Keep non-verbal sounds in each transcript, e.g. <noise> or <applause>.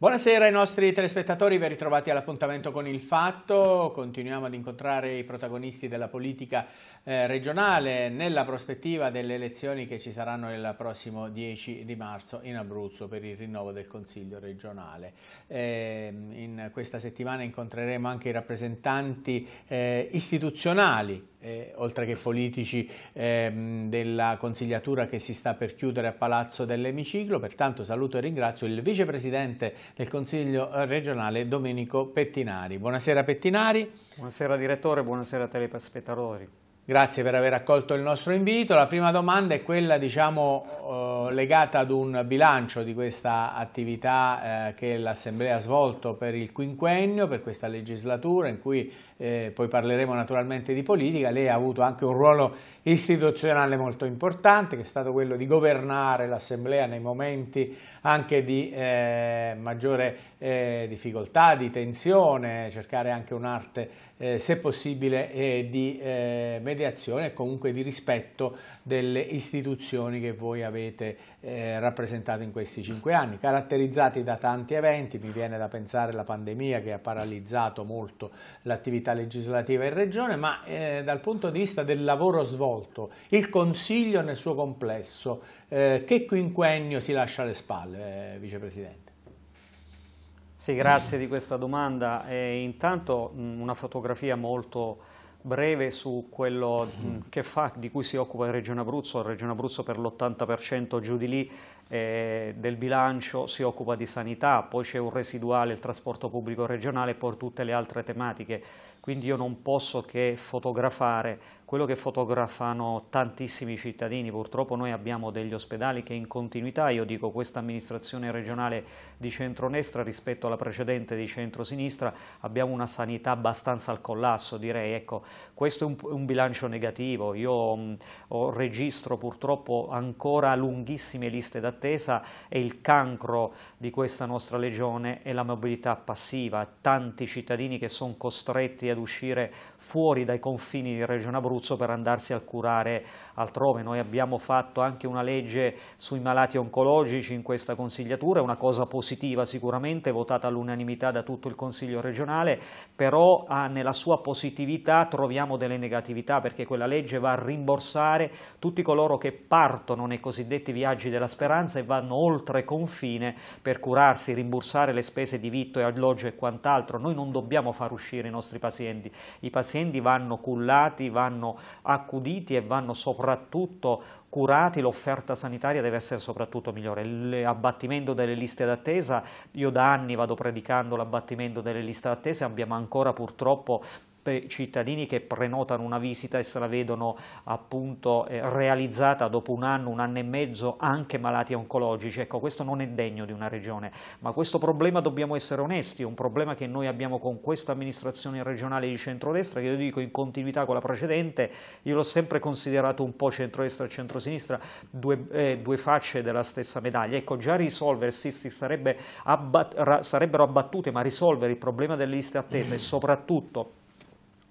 Buonasera ai nostri telespettatori, ben ritrovati all'appuntamento con il Fatto. Continuiamo ad incontrare i protagonisti della politica eh, regionale nella prospettiva delle elezioni che ci saranno il prossimo 10 di marzo in Abruzzo per il rinnovo del Consiglio regionale. Eh, in questa settimana incontreremo anche i rappresentanti eh, istituzionali eh, oltre che politici ehm, della consigliatura che si sta per chiudere a Palazzo dell'Emiciclo. Pertanto saluto e ringrazio il vicepresidente del Consiglio regionale Domenico Pettinari. Buonasera Pettinari. Buonasera direttore, buonasera a telespettatori. Grazie per aver accolto il nostro invito. La prima domanda è quella diciamo, eh, legata ad un bilancio di questa attività eh, che l'Assemblea ha svolto per il quinquennio, per questa legislatura in cui eh, poi parleremo naturalmente di politica. Lei ha avuto anche un ruolo istituzionale molto importante che è stato quello di governare l'Assemblea nei momenti anche di eh, maggiore eh, difficoltà, di tensione, cercare anche un'arte eh, se possibile di eh, mediazione e comunque di rispetto delle istituzioni che voi avete eh, rappresentato in questi cinque anni, caratterizzati da tanti eventi, mi viene da pensare la pandemia che ha paralizzato molto l'attività legislativa in Regione, ma eh, dal punto di vista del lavoro svolto, il Consiglio nel suo complesso, eh, che quinquennio si lascia alle spalle, eh, Vicepresidente? Sì, grazie di questa domanda. Eh, intanto mh, una fotografia molto breve su quello mm-hmm. mm, che fa, di cui si occupa il Regione Abruzzo, il Regione Abruzzo per l'80% giù di lì eh, del bilancio si occupa di sanità, poi c'è un residuale, il trasporto pubblico regionale e poi tutte le altre tematiche quindi io non posso che fotografare quello che fotografano tantissimi cittadini. Purtroppo noi abbiamo degli ospedali che in continuità, io dico questa amministrazione regionale di centronestra rispetto alla precedente di centrosinistra, abbiamo una sanità abbastanza al collasso, direi. Ecco, questo è un, un bilancio negativo. Io mh, mm, registro purtroppo ancora lunghissime liste d'attesa e il cancro di questa nostra legione è la mobilità passiva. Tanti cittadini che sono costretti ad uscire fuori dai confini di Regione Abruzzo per andarsi a curare altrove. Noi abbiamo fatto anche una legge sui malati oncologici in questa consigliatura, è una cosa positiva sicuramente, votata all'unanimità da tutto il Consiglio regionale, però ah, nella sua positività troviamo delle negatività perché quella legge va a rimborsare tutti coloro che partono nei cosiddetti viaggi della speranza e vanno oltre confine per curarsi, rimborsare le spese di vitto e alloggio e quant'altro. Noi non dobbiamo far uscire i nostri pazienti pazienti. I pazienti vanno cullati, vanno accuditi e vanno soprattutto curati, l'offerta sanitaria deve essere soprattutto migliore. L'abbattimento delle liste d'attesa, io da anni vado predicando l'abbattimento delle liste d'attesa, abbiamo ancora purtroppo cittadini che prenotano una visita e se la vedono appunto eh, realizzata dopo un anno, un anno e mezzo, anche malati oncologici. Ecco, questo non è degno di una regione, ma questo problema dobbiamo essere onesti, è un problema che noi abbiamo con questa amministrazione regionale di centrodestra, che io dico in continuità con la precedente, io l'ho sempre considerato un po' centrodestra e centrosinistra, due, eh, due, facce della stessa medaglia. Ecco, già risolvere, si sarebbe abbat sarebbero abbattute, ma risolvere il problema delle liste attese e mm. soprattutto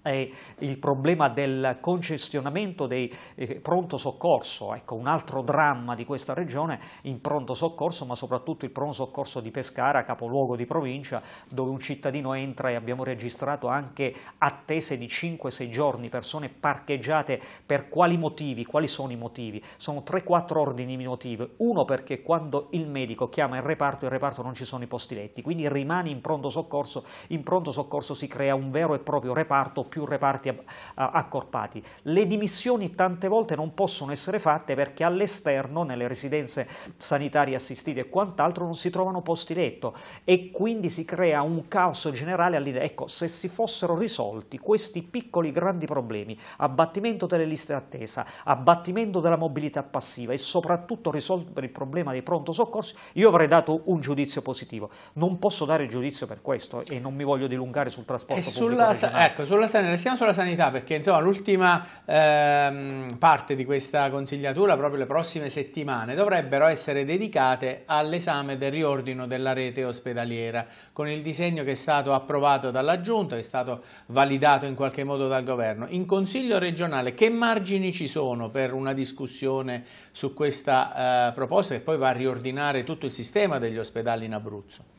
è il problema del concessionamento dei eh, pronto soccorso, ecco un altro dramma di questa regione in pronto soccorso, ma soprattutto il pronto soccorso di Pescara, capoluogo di provincia, dove un cittadino entra e abbiamo registrato anche attese di 5-6 giorni, persone parcheggiate per quali motivi, quali sono i motivi? Sono 3-4 ordini di motivi, uno perché quando il medico chiama il reparto, il reparto non ci sono i posti letti, quindi rimani in pronto soccorso, in pronto soccorso si crea un vero e proprio reparto più reparti accorpati. Le dimissioni tante volte non possono essere fatte perché all'esterno, nelle residenze sanitarie assistite e quant'altro, non si trovano posti letto e quindi si crea un caos generale all'idea. Ecco, se si fossero risolti questi piccoli grandi problemi, abbattimento delle liste d'attesa, abbattimento della mobilità passiva e soprattutto risolvere il problema dei pronto soccorsi, io avrei dato un giudizio positivo. Non posso dare giudizio per questo e non mi voglio dilungare sul trasporto e pubblico sulla, regionale. Ecco, sulla restare, restiamo sulla sanità perché insomma l'ultima ehm, parte di questa consigliatura, proprio le prossime settimane, dovrebbero essere dedicate all'esame del riordino della rete ospedaliera con il disegno che è stato approvato dalla Giunta, che è stato validato in qualche modo dal Governo. In Consiglio regionale che margini ci sono per una discussione su questa eh, proposta che poi va a riordinare tutto il sistema degli ospedali in Abruzzo?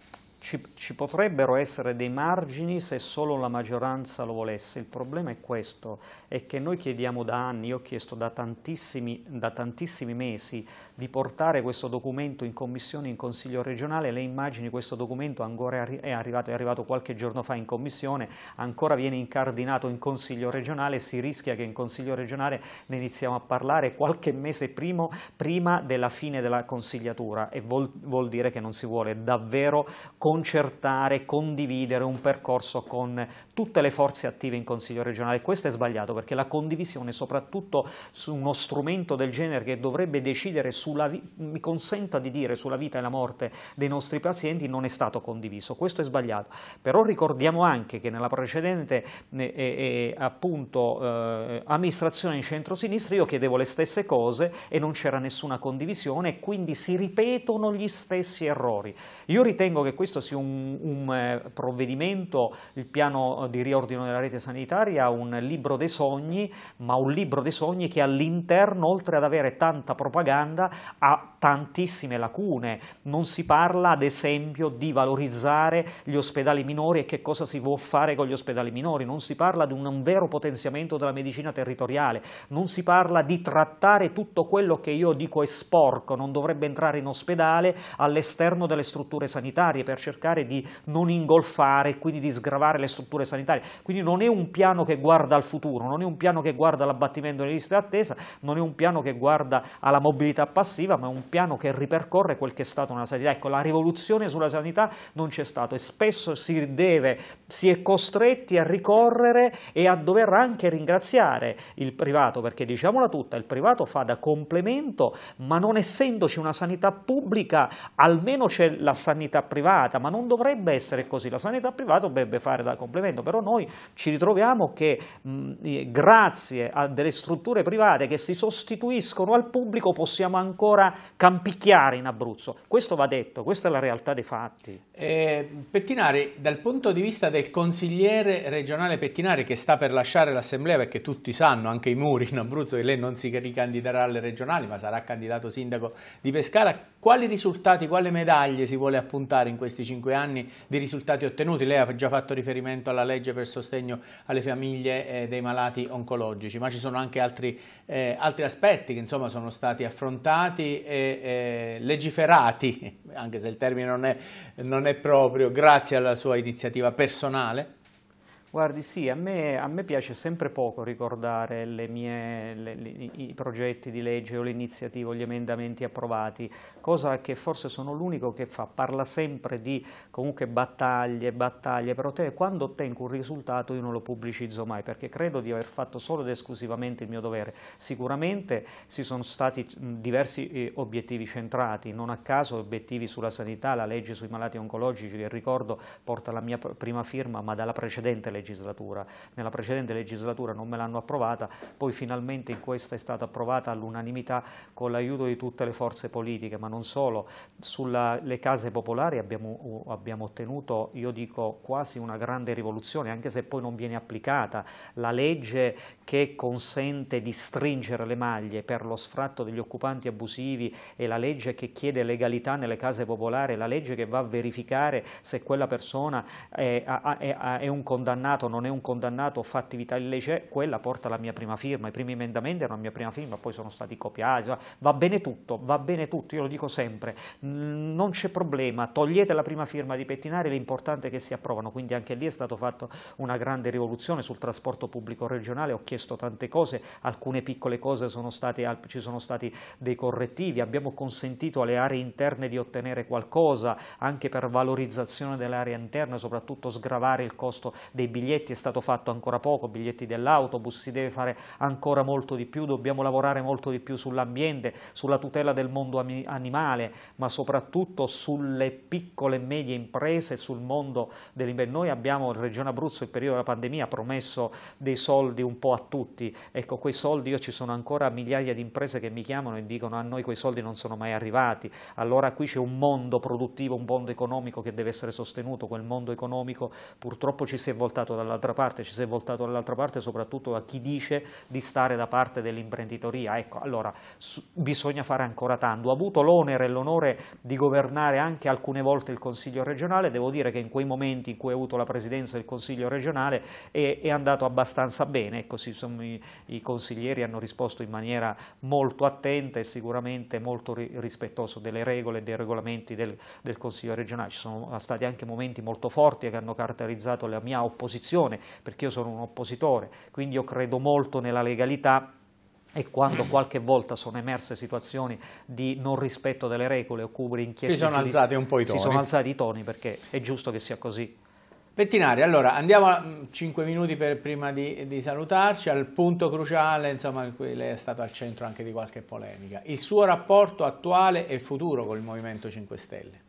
Ci, ci, potrebbero essere dei margini se solo la maggioranza lo volesse. Il problema è questo, è che noi chiediamo da anni, io ho chiesto da tantissimi, da tantissimi mesi di portare questo documento in commissione in Consiglio regionale, le immagini di questo documento ancora è arrivato, è arrivato qualche giorno fa in commissione, ancora viene incardinato in Consiglio regionale, si rischia che in Consiglio regionale ne iniziamo a parlare qualche mese primo, prima della fine della consigliatura e vuol, vuol dire che non si vuole davvero concertare, condividere un percorso con tutte le forze attive in Consiglio regionale. Questo è sbagliato perché la condivisione, soprattutto su uno strumento del genere che dovrebbe decidere sulla, mi consenta di dire, sulla vita e la morte dei nostri pazienti, non è stato condiviso. Questo è sbagliato. Però ricordiamo anche che nella precedente eh, eh, appunto, eh, amministrazione in centro-sinistra io chiedevo le stesse cose e non c'era nessuna condivisione e quindi si ripetono gli stessi errori. Io ritengo che questo adottassi un, un eh, provvedimento, il piano di riordino della rete sanitaria, un libro dei sogni, ma un libro dei sogni che all'interno, oltre ad avere tanta propaganda, ha tantissime lacune. Non si parla, ad esempio, di valorizzare gli ospedali minori e che cosa si può fare con gli ospedali minori, non si parla di un, un vero potenziamento della medicina territoriale, non si parla di trattare tutto quello che io dico è sporco, non dovrebbe entrare in ospedale all'esterno delle strutture sanitarie per cercare di non ingolfare, quindi di sgravare le strutture sanitarie. Quindi non è un piano che guarda al futuro, non è un piano che guarda all'abbattimento delle liste d'attesa, non è un piano che guarda alla mobilità passiva, ma è un piano che ripercorre quel che è stato nella sanità. Ecco, la rivoluzione sulla sanità non c'è stata e spesso si, deve, si è costretti a ricorrere e a dover anche ringraziare il privato, perché diciamola tutta, il privato fa da complemento, ma non essendoci una sanità pubblica, almeno c'è la sanità privata, ma non dovrebbe essere così, la sanità privata dovrebbe fare da complemento, però noi ci ritroviamo che mh, grazie a delle strutture private che si sostituiscono al pubblico possiamo ancora campicchiare in Abruzzo, questo va detto, questa è la realtà dei fatti. Eh, Pettinari, dal punto di vista del consigliere regionale Pettinari che sta per lasciare l'assemblea perché tutti sanno, anche i muri in Abruzzo, che lei non si ricandiderà alle regionali ma sarà candidato sindaco di Pescara, quali risultati, quale medaglie si vuole appuntare in questi cinque anni di risultati ottenuti? Lei ha già fatto riferimento alla legge per sostegno alle famiglie eh, dei malati oncologici, ma ci sono anche altri, eh, altri aspetti che insomma, sono stati affrontati e eh, legiferati, <laughs> anche se il termine non è, non è proprio, grazie alla sua iniziativa personale. Guardi, sì, a me, a me, piace sempre poco ricordare mie, le, le, i progetti di legge o le iniziative o gli emendamenti approvati, cosa che forse sono l'unico che fa, parla sempre di comunque battaglie, battaglie, però te, quando ottengo un risultato io non lo pubblicizzo mai perché credo di aver fatto solo ed esclusivamente il mio dovere. Sicuramente si sono stati diversi eh, obiettivi centrati, non a caso obiettivi sulla sanità, la legge sui malati oncologici che ricordo porta la mia prima firma ma dalla precedente legge legislatura. Nella precedente legislatura non me l'hanno approvata, poi finalmente in questa è stata approvata all'unanimità con l'aiuto di tutte le forze politiche, ma non solo. Sulle case popolari abbiamo, abbiamo ottenuto, io dico, quasi una grande rivoluzione, anche se poi non viene applicata. La legge che consente di stringere le maglie per lo sfratto degli occupanti abusivi e la legge che chiede legalità nelle case popolari, la legge che va a verificare se quella persona è, è, è un condannato condannato, non è un condannato, fa attività illecita, cioè, quella porta la mia prima firma, i primi emendamenti erano la mia prima firma, poi sono stati copiati, cioè, va bene tutto, va bene tutto, io lo dico sempre, non c'è problema, togliete la prima firma di Pettinari, l'importante è che si approvano, quindi anche lì è stata fatta una grande rivoluzione sul trasporto pubblico regionale, ho chiesto tante cose, alcune piccole cose sono state, ci sono stati dei correttivi, abbiamo consentito alle aree interne di ottenere qualcosa, anche per valorizzazione dell'area interna, soprattutto sgravare il costo dei biglietti biglietti, è stato fatto ancora poco, biglietti dell'autobus, si deve fare ancora molto di più, dobbiamo lavorare molto di più sull'ambiente, sulla tutela del mondo animale, ma soprattutto sulle piccole e medie imprese, sul mondo dell'inverno. Noi abbiamo in Regione Abruzzo, il periodo della pandemia, promesso dei soldi un po' a tutti, ecco quei soldi, io ci sono ancora migliaia di imprese che mi chiamano e dicono a noi quei soldi non sono mai arrivati, allora qui c'è un mondo produttivo, un mondo economico che deve essere sostenuto, quel mondo economico purtroppo ci si è voltato voltato dall'altra parte, ci sei voltato dall'altra parte soprattutto da chi dice di stare da parte dell'imprenditoria. Ecco, allora bisogna fare ancora tanto. Ho avuto l'onere e l'onore di governare anche alcune volte il Consiglio regionale, devo dire che in quei momenti in cui ho avuto la presidenza del Consiglio regionale è, è andato abbastanza bene, ecco, sì, sono, i, i, consiglieri hanno risposto in maniera molto attenta e sicuramente molto ri, rispettoso delle regole e dei regolamenti del, del Consiglio regionale. Ci sono stati anche momenti molto forti che hanno caratterizzato la mia opposizione opposizione, perché io sono un oppositore, quindi io credo molto nella legalità e quando <clears throat> qualche volta sono emerse situazioni di non rispetto delle regole o cubri inchieste... Si sono alzati un po' i toni. Si sono alzati i toni perché è giusto che sia così. Pettinari, allora andiamo a 5 mm, minuti per, prima di, di, salutarci al punto cruciale insomma, in lei è stato al centro anche di qualche polemica, il suo rapporto attuale e futuro con il Movimento 5 Stelle.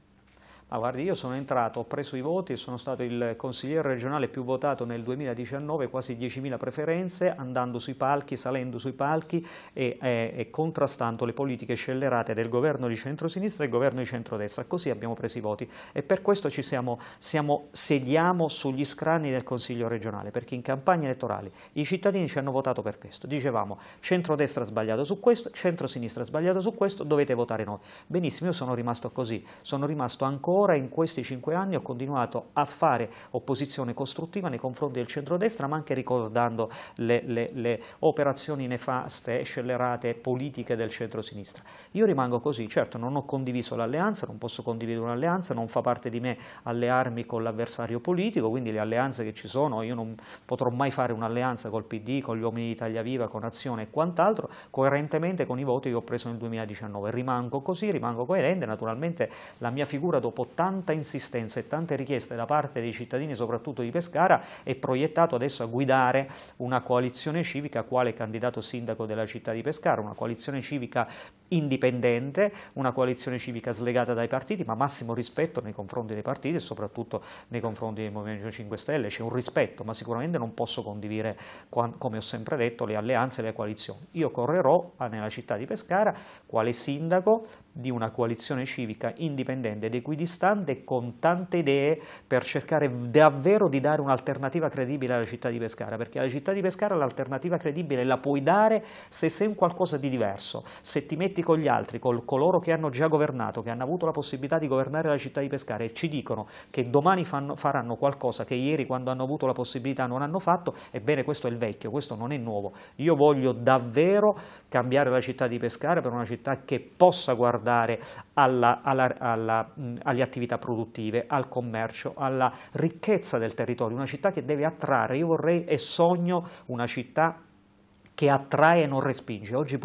Ah, guardi, io sono entrato, ho preso i voti sono stato il consigliere regionale più votato nel 2019, quasi 10.000 preferenze, andando sui palchi, salendo sui palchi e, e, eh, e contrastando le politiche scellerate del governo di centrosinistra e del governo di centrodestra. Così abbiamo preso i voti e per questo ci siamo, siamo, sediamo sugli scranni del Consiglio regionale, perché in campagna elettorale i cittadini ci hanno votato per questo. Dicevamo centrodestra sbagliato su questo, centrosinistra sbagliato su questo, dovete votare noi. Benissimo, io sono rimasto così, sono rimasto ancora ancora in questi cinque anni ho continuato a fare opposizione costruttiva nei confronti del centrodestra, ma anche ricordando le, le, le operazioni nefaste e scellerate politiche del centrosinistra. Io rimango così, certo non ho condiviso l'alleanza, non posso condividere un'alleanza, non fa parte di me allearmi con l'avversario politico, quindi le alleanze che ci sono, io non potrò mai fare un'alleanza col PD, con gli uomini di Italia Viva, con Azione e quant'altro, coerentemente con i voti che ho preso nel 2019. Rimango così, rimango coerente, naturalmente la mia figura dopo tanta insistenza e tante richieste da parte dei cittadini, soprattutto di Pescara, è proiettato adesso a guidare una coalizione civica quale candidato sindaco della città di Pescara, una coalizione civica indipendente, una coalizione civica slegata dai partiti, ma massimo rispetto nei confronti dei partiti e soprattutto nei confronti del Movimento 5 Stelle, c'è un rispetto, ma sicuramente non posso condividere, come ho sempre detto, le alleanze e le coalizioni. Io correrò nella città di Pescara quale sindaco di una coalizione civica indipendente ed equidistante istante con tante idee per cercare davvero di dare un'alternativa credibile alla città di Pescara, perché alla città di Pescara l'alternativa credibile la puoi dare se sei un qualcosa di diverso, se ti metti con gli altri, con coloro che hanno già governato, che hanno avuto la possibilità di governare la città di Pescara e ci dicono che domani fanno, faranno qualcosa che ieri quando hanno avuto la possibilità non hanno fatto, ebbene questo è il vecchio, questo non è nuovo. Io voglio davvero cambiare la città di Pescara per una città che possa guardare alla, alla, alla, agli alle attività produttive, al commercio, alla ricchezza del territorio, una città che deve attrarre. Io vorrei e sogno una città che attrae e non respinge. Oggi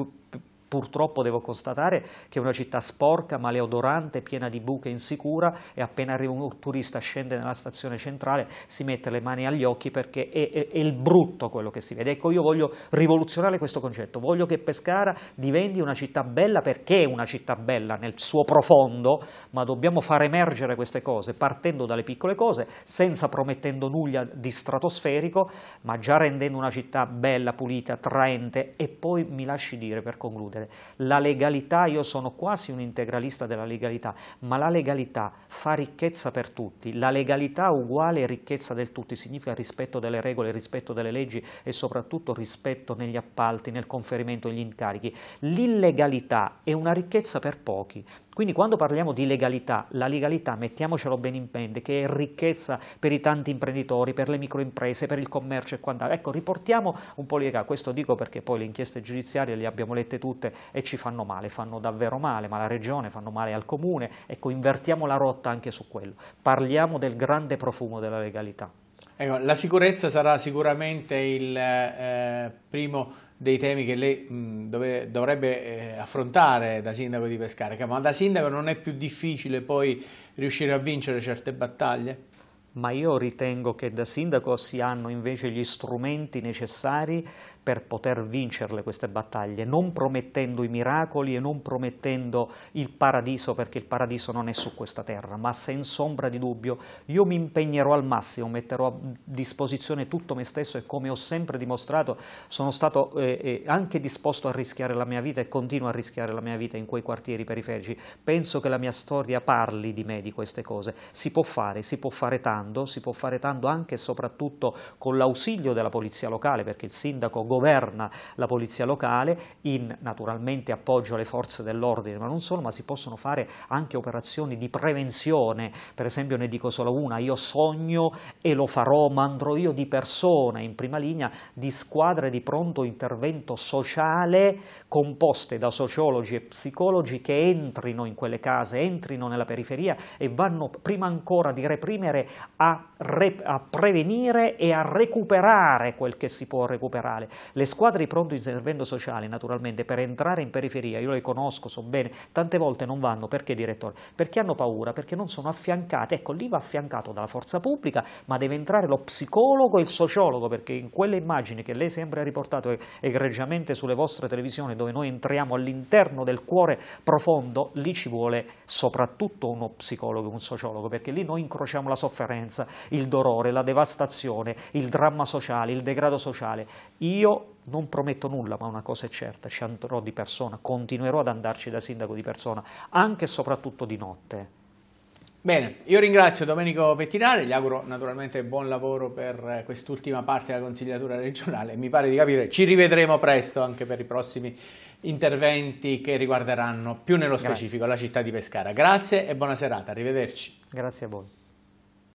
Purtroppo devo constatare che è una città sporca, maleodorante, piena di buche, insicura e appena arriva un turista scende nella stazione centrale si mette le mani agli occhi perché è, è, è il brutto quello che si vede. Ecco, io voglio rivoluzionare questo concetto, voglio che Pescara diventi una città bella perché è una città bella nel suo profondo, ma dobbiamo far emergere queste cose partendo dalle piccole cose, senza promettendo nulla di stratosferico, ma già rendendo una città bella, pulita, attraente e poi mi lasci dire per concludere discutere. La legalità, io sono quasi un integralista della legalità, ma la legalità fa ricchezza per tutti. La legalità uguale ricchezza del tutti significa rispetto delle regole, rispetto delle leggi e soprattutto rispetto negli appalti, nel conferimento degli incarichi. L'illegalità è una ricchezza per pochi, quindi quando parliamo di legalità, la legalità, mettiamocelo ben in pende, che è ricchezza per i tanti imprenditori, per le microimprese, per il commercio e quant'altro. Ecco, riportiamo un po' l'idea, questo dico perché poi le inchieste giudiziarie le abbiamo lette tutte e ci fanno male, fanno davvero male, ma alla regione, fanno male al comune, ecco, invertiamo la rotta anche su quello. Parliamo del grande profumo della legalità. Ecco, la sicurezza sarà sicuramente il eh, primo dei temi che lei mh, dove, dovrebbe eh, affrontare da sindaco di Pescara, ma da sindaco non è più difficile poi riuscire a vincere certe battaglie? ma io ritengo che da sindaco si hanno invece gli strumenti necessari per poter vincerle queste battaglie, non promettendo i miracoli e non promettendo il paradiso, perché il paradiso non è su questa terra, ma senza ombra di dubbio io mi impegnerò al massimo, metterò a disposizione tutto me stesso e come ho sempre dimostrato sono stato eh, eh, anche disposto a rischiare la mia vita e continuo a rischiare la mia vita in quei quartieri periferici. Penso che la mia storia parli di me, di queste cose. Si può fare, si può fare tanto tanto, si può fare tanto anche e soprattutto con l'ausilio della polizia locale, perché il sindaco governa la polizia locale in naturalmente appoggio alle forze dell'ordine, ma non solo, ma si possono fare anche operazioni di prevenzione, per esempio ne dico solo una, io sogno e lo farò, ma andrò io di persona in prima linea di squadre di pronto intervento sociale composte da sociologi e psicologi che entrino in quelle case, entrino nella periferia e vanno prima ancora di reprimere a, a, prevenire e a recuperare quel che si può recuperare. Le squadre di pronto intervento sociale, naturalmente, per entrare in periferia, io le conosco, so bene, tante volte non vanno perché, direttore? Perché hanno paura, perché non sono affiancate. Ecco, lì va affiancato dalla forza pubblica, ma deve entrare lo psicologo e il sociologo, perché in quelle immagini che lei sempre ha riportato egregiamente sulle vostre televisioni, dove noi entriamo all'interno del cuore profondo, lì ci vuole soprattutto uno psicologo, un sociologo, perché lì noi incrociamo la sofferenza sofferenza, il dolore, la devastazione, il dramma sociale, il degrado sociale. Io non prometto nulla, ma una cosa è certa, ci andrò di persona, continuerò ad andarci da sindaco di persona, anche e soprattutto di notte. Bene, io ringrazio Domenico Pettinari, gli auguro naturalmente buon lavoro per eh, quest'ultima parte della consigliatura regionale. Mi pare di capire, ci rivedremo presto anche per i prossimi interventi che riguarderanno più nello specifico Grazie. la città di Pescara. Grazie e buona serata, arrivederci. Grazie a voi.